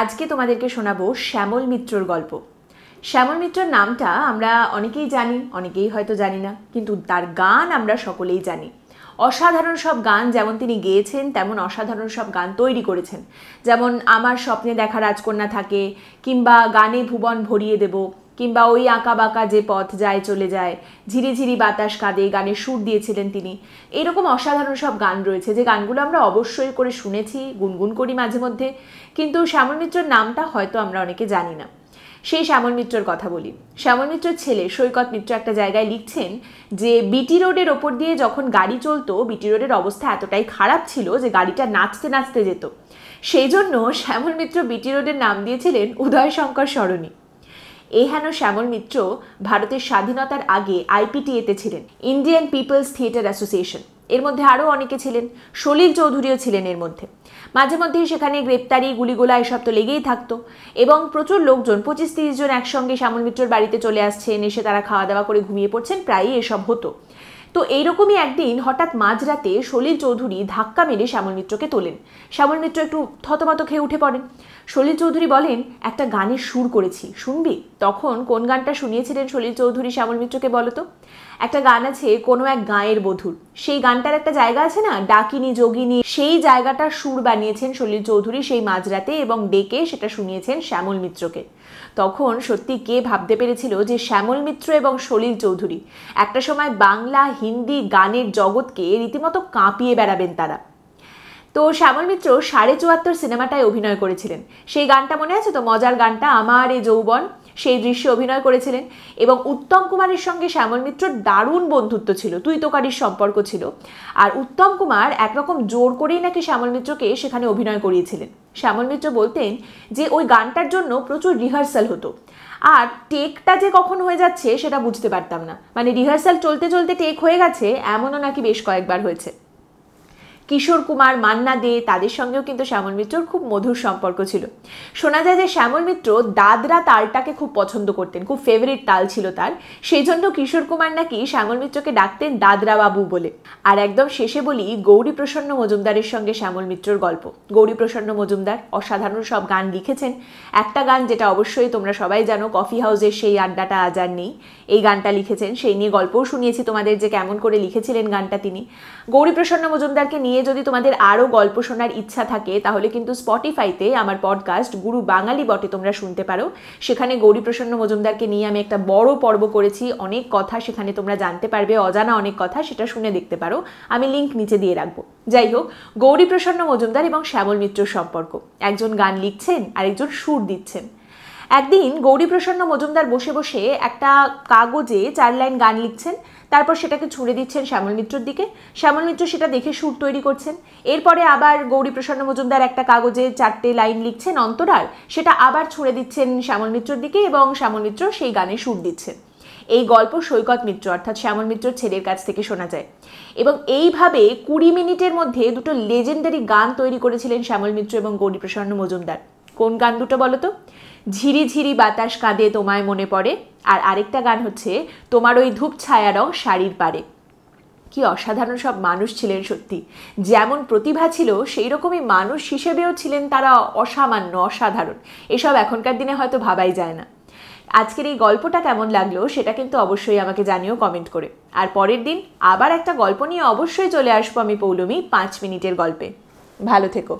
আজকে তোমাদেরকে শোনাবো শ্যামল মিত্রর গল্প শ্যামল মিত্রর নামটা আমরা অনেকেই জানি অনেকেই হয়তো জানি না কিন্তু তার গান আমরা সকলেই জানি অসাধারণ সব গান যেমন তিনি গেয়েছেন তেমন অসাধারণ সব গান তৈরি করেছেন যেমন আমার স্বপ্নে দেখা রাজকন্যা থাকে কিংবা গানে ভুবন ভরিয়ে দেব কিংবা ওই আঁকা বাঁকা যে পথ যায় চলে যায় ঝিরিঝিরি বাতাস কাঁদে গানে সুর দিয়েছিলেন তিনি এরকম অসাধারণ সব গান রয়েছে যে গানগুলো আমরা অবশ্যই করে শুনেছি গুনগুন করি মাঝে মধ্যে কিন্তু শ্যামল মিত্রর নামটা হয়তো আমরা অনেকে জানি না সেই শ্যামল মিত্রর কথা বলি শ্যামল মিত্রর ছেলে সৈকত মিত্র একটা জায়গায় লিখছেন যে বিটি রোডের ওপর দিয়ে যখন গাড়ি চলতো বিটি রোডের অবস্থা এতটাই খারাপ ছিল যে গাড়িটা নাচতে নাচতে যেত সেই জন্য শ্যামল মিত্র বিটি রোডের নাম দিয়েছিলেন উদয় শঙ্কর সরণী এহেন শ্যামল মিত্র ভারতের স্বাধীনতার আগে আইপিটিএতে ছিলেন ইন্ডিয়ান পিপলস থিয়েটার অ্যাসোসিয়েশন এর মধ্যে আরও অনেকে ছিলেন সলিল চৌধুরীও ছিলেন এর মধ্যে মাঝে মধ্যেই সেখানে গ্রেপ্তারি গুলিগোলা এসব তো লেগেই থাকতো এবং প্রচুর লোকজন পঁচিশ তিরিশ জন একসঙ্গে শ্যামল মিত্রর বাড়িতে চলে আসছেন এসে তারা খাওয়া দাওয়া করে ঘুমিয়ে পড়ছেন প্রায়ই এসব হতো তো এইরকমই একদিন হঠাৎ মাঝরাতে সলিল চৌধুরী ধাক্কা মেরে শ্যামল মিত্রকে তোলেন শ্যামল মিত্র একটু থতমত খেয়ে উঠে পড়েন শলিল চৌধুরী বলেন একটা গানের সুর করেছি শুনবি তখন কোন গানটা শুনিয়েছিলেন সলিল চৌধুরী শ্যামল মিত্রকে বলতো একটা গান আছে কোনো এক গায়ের বধুর সেই গানটার একটা জায়গা আছে না ডাকিনি যোগিনী সেই জায়গাটার সুর বানিয়েছেন সলিল চৌধুরী সেই মাঝরাতে এবং ডেকে সেটা শুনিয়েছেন শ্যামল মিত্রকে তখন সত্যি কে ভাবতে পেরেছিল যে শ্যামল মিত্র এবং সলিল চৌধুরী একটা সময় বাংলা হিন্দি গানের জগৎকে রীতিমতো কাঁপিয়ে বেড়াবেন তারা তো শ্যামল মিত্র সাড়ে চুয়াত্তর সিনেমাটায় অভিনয় করেছিলেন সেই গানটা মনে আছে তো মজার গানটা আমার এ যৌবন সেই দৃশ্যে অভিনয় করেছিলেন এবং উত্তম কুমারের সঙ্গে শ্যামল মিত্রর দারুণ বন্ধুত্ব ছিল তুইতকারীর সম্পর্ক ছিল আর উত্তম কুমার একরকম জোর করেই নাকি শ্যামল মিত্রকে সেখানে অভিনয় করিয়েছিলেন শ্যামল মিত্র বলতেন যে ওই গানটার জন্য প্রচুর রিহার্সাল হতো আর টেকটা যে কখন হয়ে যাচ্ছে সেটা বুঝতে পারতাম না মানে রিহার্সাল চলতে চলতে টেক হয়ে গেছে এমনও নাকি বেশ কয়েকবার হয়েছে কিশোর কুমার মান্না দে তাদের সঙ্গেও কিন্তু শ্যামল মিত্রর খুব মধুর সম্পর্ক ছিল শোনা যায় যে শ্যামল মিত্র দাদরা তালটাকে খুব পছন্দ করতেন খুব ফেভারিট তাল ছিল তার সেই জন্য কিশোর কুমার নাকি শ্যামল মিত্রকে ডাকতেন দাদরা বাবু বলে আর একদম শেষে বলি গৌরী প্রসন্ন মজুমদারের সঙ্গে শ্যামল মিত্রর গল্প গৌরী প্রসন্ন মজুমদার অসাধারণ সব গান লিখেছেন একটা গান যেটা অবশ্যই তোমরা সবাই জানো কফি হাউসের সেই আড্ডাটা আজ আর নেই এই গানটা লিখেছেন সেই নিয়ে গল্পও শুনিয়েছি তোমাদের যে কেমন করে লিখেছিলেন গানটা তিনি গৌরী প্রসন্ন মজুমদারকে নিয়ে নিয়ে যদি তোমাদের আরও গল্প শোনার ইচ্ছা থাকে তাহলে কিন্তু স্পটিফাইতে আমার পডকাস্ট গুরু বাঙালি বটে তোমরা শুনতে পারো সেখানে গৌরীপ্রসন্ন মজুমদারকে নিয়ে আমি একটা বড় পর্ব করেছি অনেক কথা সেখানে তোমরা জানতে পারবে অজানা অনেক কথা সেটা শুনে দেখতে পারো আমি লিঙ্ক নিচে দিয়ে রাখবো যাই হোক গৌরীপ্রসন্ন মজুমদার এবং শ্যামল মিত্র সম্পর্ক একজন গান লিখছেন আর একজন সুর দিচ্ছেন একদিন গৌরীপ্রসন্ন মজুমদার বসে বসে একটা কাগজে চার লাইন গান লিখছেন তারপর সেটাকে ছুঁড়ে দিচ্ছেন শ্যামল মিত্রর দিকে শ্যামল মিত্র সেটা দেখে সুর তৈরি করছেন এরপরে আবার গৌরীপ্রসন্ন মজুমদার একটা কাগজে চারটে লাইন লিখছেন অন্তরাল সেটা আবার ছুঁড়ে দিচ্ছেন শ্যামল মিত্রর দিকে এবং শ্যামল মিত্র সেই গানে সুর দিচ্ছেন এই গল্প সৈকত মিত্র অর্থাৎ শ্যামল মিত্রর ছেলের কাছ থেকে শোনা যায় এবং এইভাবে কুড়ি মিনিটের মধ্যে দুটো লেজেন্ডারি গান তৈরি করেছিলেন শ্যামল মিত্র এবং গৌরীপ্রসন্ন মজুমদার কোন গান দুটো বলো তো ঝিরি ঝিরি বাতাস কাঁদে তোমায় মনে পড়ে আর আরেকটা গান হচ্ছে তোমার ওই ধূপ ছায়া রং শাড়ির পারে কি অসাধারণ সব মানুষ ছিলেন সত্যি যেমন প্রতিভা ছিল সেই রকমই মানুষ হিসেবেও ছিলেন তারা অসামান্য অসাধারণ এসব এখনকার দিনে হয়তো ভাবাই যায় না আজকের এই গল্পটা কেমন লাগলো সেটা কিন্তু অবশ্যই আমাকে জানিও কমেন্ট করে আর পরের দিন আবার একটা গল্প নিয়ে অবশ্যই চলে আসবো আমি পৌলমি পাঁচ মিনিটের গল্পে ভালো থেকো